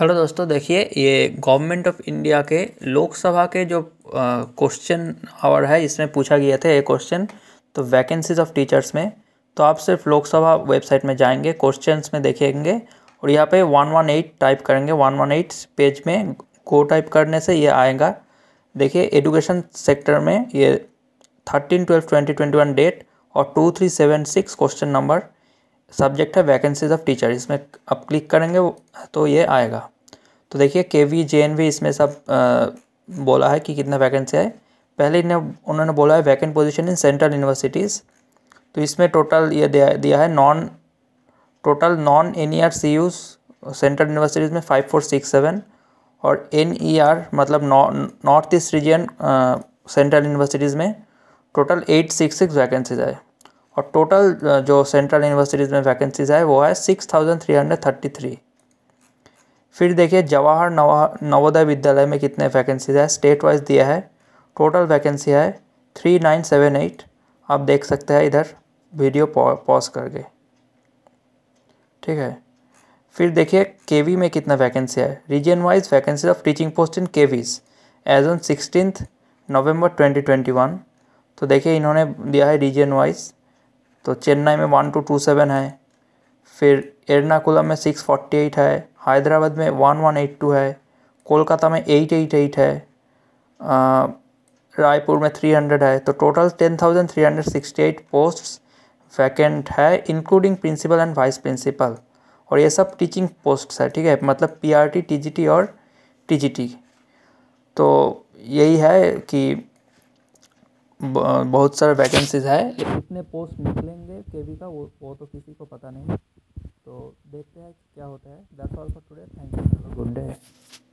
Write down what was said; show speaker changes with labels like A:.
A: hello दोस्तों देखिए ये गवर्नमेंट ऑफ इंडिया के लोकसभा के जो क्वेश्चन आवर है इसमें पूछा गया था ये क्वेश्चन तो वैकेंसीज ऑफ टीचर्स में तो आप सिर्फ लोकसभा वेबसाइट में जाएंगे क्वेश्चंस में देखेंगे और यहाँ पे वन वन एट टाइप करेंगे वन वन एट पेज में को टाइप करने से ये आएगा देखिए एजुकेशन सेक्टर में ये thirteen twelve twenty twenty one date और two three seven six question number subject है वैकेंसीज ऑफ टीचर इसमें आप क्लिक करेंगे तो ये आएगा तो देखिए के वी जे एन वी इसमें सब आ, बोला है कि कितना वैकेंसी है पहले इन्हें उन्होंने बोला है vacant position in central universities तो इसमें टोटल ये दिया दिया है non total non N E R C use central universities में फाइव फोर सिक्स सेवन और एन ई आर मतलब north east region central universities में total eight six six vacancies है और टोटल जो सेंट्रल यूनिवर्सिटीज़ में वैकेंसीज़ है वो है six thousand three hundred thirty three फिर देखिए जवाहर नवोदय विद्यालय में कितने वैकेंसीज है स्टेट वाइज दिया है टोटल वैकेंसी है थ्री नाइन सेवन एट आप देख सकते हैं इधर वीडियो पॉज करके ठीक है फिर देखिए केवी में कितना वैकेंसी है region wise vacancy of teaching post in KVs as on sixteen November twenty twenty one तो देखिए इन्होंने दिया है रीजन वाइज तो चेन्नई में वन टू टू सेवन है फिर एर्नाकुलम में सिक्स फोर्टी एट है हैदराबाद में वन वन एट टू है कोलकाता में एट एट एट है रायपुर में थ्री हंड्रेड है तो total ten thousand three hundred sixty eight post vacant है including principal and vice principal और ये सब टीचिंग पोस्ट्स है ठीक है मतलब P R T T G T और टी जी टी तो यही है कि बहुत सारे वैकेंसीज है कितने पोस्ट निकलेंगे के वी का वो वो तो किसी को पता नहीं तो देखते हैं क्या होता है that's all for today thank you good day